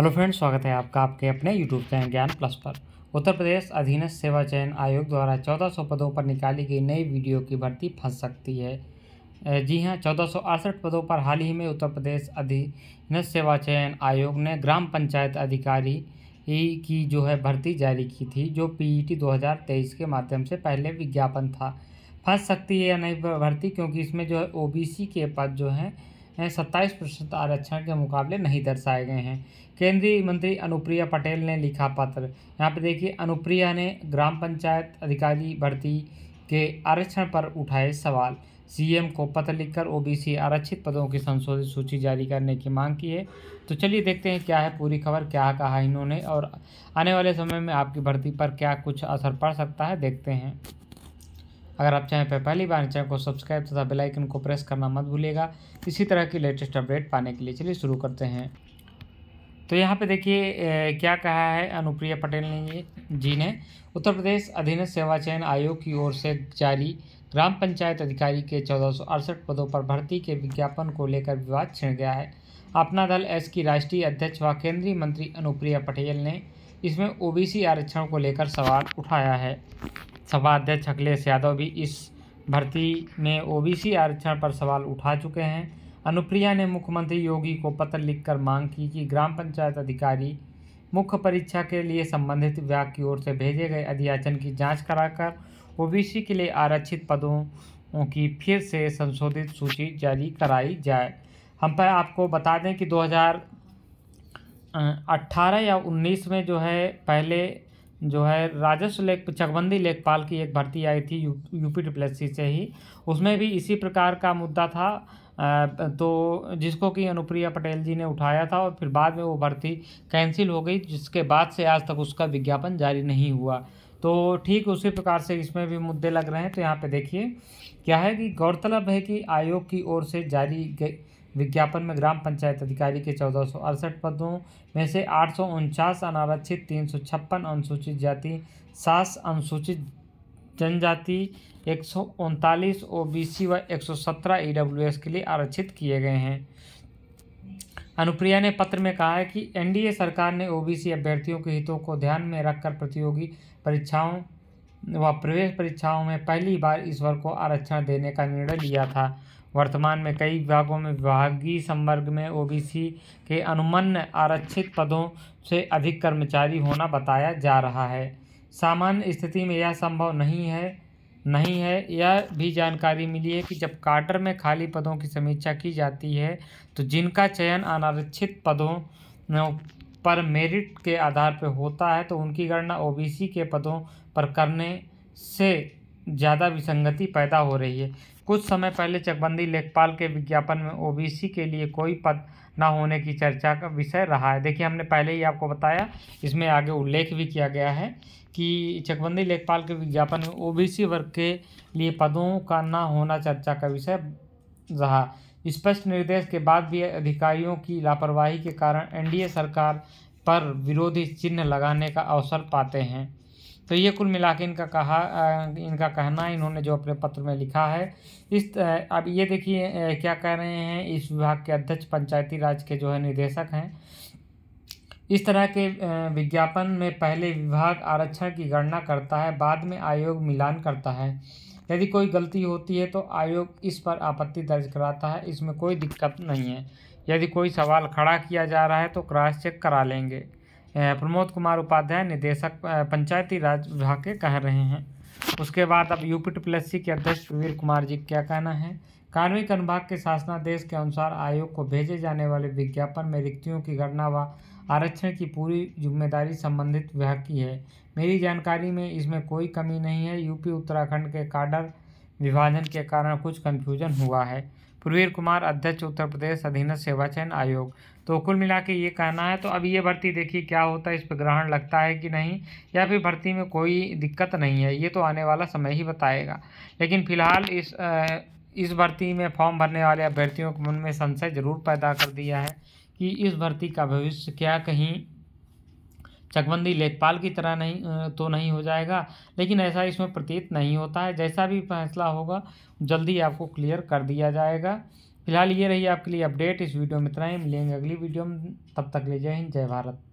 hello friends स्वागत है आपका आपके अपने यूट्यूब चैनल ज्ञान प्लस पर उत्तर प्रदेश अधीनस्थ सेवा चयन आयोग द्वारा 1400 पदों पर निकाली गई नई वीडियो की भर्ती फंस सकती है जी हां चौदह पदों पर हाल ही में उत्तर प्रदेश अधीनस्थ सेवा चयन आयोग ने ग्राम पंचायत अधिकारी की जो है भर्ती जारी की थी जो पी e ई के माध्यम से पहले विज्ञापन था फंस सकती है या नई भर्ती क्योंकि इसमें जो है ओ के पद जो हैं सत्ताईस प्रतिशत आरक्षण के मुकाबले नहीं दर्शाए गए हैं केंद्रीय मंत्री अनुप्रिया पटेल ने लिखा पत्र यहाँ पे देखिए अनुप्रिया ने ग्राम पंचायत अधिकारी भर्ती के आरक्षण पर उठाए सवाल सीएम को पत्र लिखकर ओबीसी आरक्षित पदों की संशोधित सूची जारी करने की मांग की है तो चलिए देखते हैं क्या है पूरी खबर क्या कहा इन्होंने और आने वाले समय में आपकी भर्ती पर क्या कुछ असर पड़ सकता है देखते हैं अगर आप चैनल पर पहली बार चैनल को सब्सक्राइब तथा बेलाइकन को प्रेस करना मत भूलिएगा इसी तरह की लेटेस्ट अपडेट पाने के लिए चलिए शुरू करते हैं तो यहाँ पे देखिए क्या कहा है अनुप्रिया पटेल ने जी ने उत्तर प्रदेश अधीन सेवा चयन आयोग की ओर से जारी ग्राम पंचायत अधिकारी के चौदह पदों पर भर्ती के विज्ञापन को लेकर विवाद छिड़ गया है अपना दल एस की राष्ट्रीय अध्यक्ष व केंद्रीय मंत्री अनुप्रिया पटेल ने इसमें ओबीसी आरक्षण को लेकर सवाल उठाया है अध्यक्ष अखिलेश यादव भी इस भर्ती में ओबीसी आरक्षण पर सवाल उठा चुके हैं अनुप्रिया ने मुख्यमंत्री योगी को पत्र लिखकर मांग की कि ग्राम पंचायत अधिकारी मुख्य परीक्षा के लिए संबंधित विभाग की ओर से भेजे गए अधियाचन की जांच कराकर ओबीसी के लिए आरक्षित पदों की फिर से संशोधित सूची जारी कराई जाए हम पर आपको बता दें कि 2018 या 19 में जो है पहले जो है राजस्व लेख चकबंदी लेखपाल की एक भर्ती आई थी यू यूपी ट्रिप्लेसी से ही उसमें भी इसी प्रकार का मुद्दा था तो जिसको कि अनुप्रिया पटेल जी ने उठाया था और फिर बाद में वो भर्ती कैंसिल हो गई जिसके बाद से आज तक उसका विज्ञापन जारी नहीं हुआ तो ठीक उसी प्रकार से इसमें भी मुद्दे लग रहे हैं तो यहाँ पे देखिए क्या है कि गौरतलब है कि आयोग की ओर से जारी विज्ञापन में ग्राम पंचायत अधिकारी के चौदह पदों में से आठ अनारक्षित तीन अनुसूचित जाति सात अनुसूचित जनजाति एक सौ उनतालीस ओ बी सी व एक सौ सत्रह ई डब्ल्यू एस के लिए आरक्षित किए गए हैं अनुप्रिया ने पत्र में कहा है कि एनडीए सरकार ने ओबीसी अभ्यर्थियों के हितों को ध्यान में रखकर प्रतियोगी परीक्षाओं व प्रवेश परीक्षाओं में पहली बार ईश्वर को आरक्षण देने का निर्णय लिया था वर्तमान में कई विभागों में विभागीय संवर्ग में ओबीसी के अनुमन आरक्षित पदों से अधिक कर्मचारी होना बताया जा रहा है सामान्य स्थिति में यह संभव नहीं है नहीं है यह भी जानकारी मिली है कि जब कार्टर में खाली पदों की समीक्षा की जाती है तो जिनका चयन अनारक्षित पदों पर मेरिट के आधार पर होता है तो उनकी गणना ओबीसी के पदों पर करने से ज़्यादा विसंगति पैदा हो रही है कुछ समय पहले चकबंदी लेखपाल के विज्ञापन में ओबीसी के लिए कोई पद ना होने की चर्चा का विषय रहा है देखिए हमने पहले ही आपको बताया इसमें आगे उल्लेख भी किया गया है कि चकबंदी लेखपाल के विज्ञापन में ओबीसी वर्ग के लिए पदों का न होना चर्चा का विषय रहा स्पष्ट निर्देश के बाद भी अधिकारियों की लापरवाही के कारण एनडीए सरकार पर विरोधी चिन्ह लगाने का अवसर पाते हैं तो ये कुल मिला के इनका कहा इनका कहना इन्होंने जो अपने पत्र में लिखा है इस अब ये देखिए क्या कह रहे हैं इस विभाग के अध्यक्ष पंचायती राज के जो है निदेशक हैं इस तरह के विज्ञापन में पहले विभाग आरक्षण की गणना करता है बाद में आयोग मिलान करता है यदि कोई गलती होती है तो आयोग इस पर आपत्ति दर्ज कराता है इसमें कोई दिक्कत नहीं है यदि कोई सवाल खड़ा किया जा रहा है तो क्रॉस चेक करा लेंगे प्रमोद कुमार उपाध्याय निदेशक पंचायती राज विभाग के कह रहे हैं उसके बाद अब यूपी टीपीएससी के अध्यक्ष वीर कुमार जी क्या कहना है कार्मिक अनुभाग के शासनादेश के अनुसार आयोग को भेजे जाने वाले विज्ञापन में रिक्तियों की गणना व आरक्षण की पूरी जिम्मेदारी संबंधित विभाग की है मेरी जानकारी में इसमें कोई कमी नहीं है यूपी उत्तराखंड के काडर विभाजन के कारण कुछ कन्फ्यूजन हुआ है प्रवीर कुमार अध्यक्ष उत्तर प्रदेश अधीन सेवा चयन आयोग तो कुल मिला के ये कहना है तो अब ये भर्ती देखिए क्या होता है इस पर ग्रहण लगता है कि नहीं या फिर भर्ती में कोई दिक्कत नहीं है ये तो आने वाला समय ही बताएगा लेकिन फिलहाल इस इस भर्ती में फॉर्म भरने वाले अभ्यर्थियों के मन में संशय जरूर पैदा कर दिया है कि इस भर्ती का भविष्य क्या कहीं चकबंदी लेखपाल की तरह नहीं तो नहीं हो जाएगा लेकिन ऐसा इसमें प्रतीत नहीं होता है जैसा भी फैसला होगा जल्दी आपको क्लियर कर दिया जाएगा फिलहाल ये रही आपके लिए अपडेट इस वीडियो में इतना ही मिलेंगे अगली वीडियो में तब तक ले जय हिंद जय भारत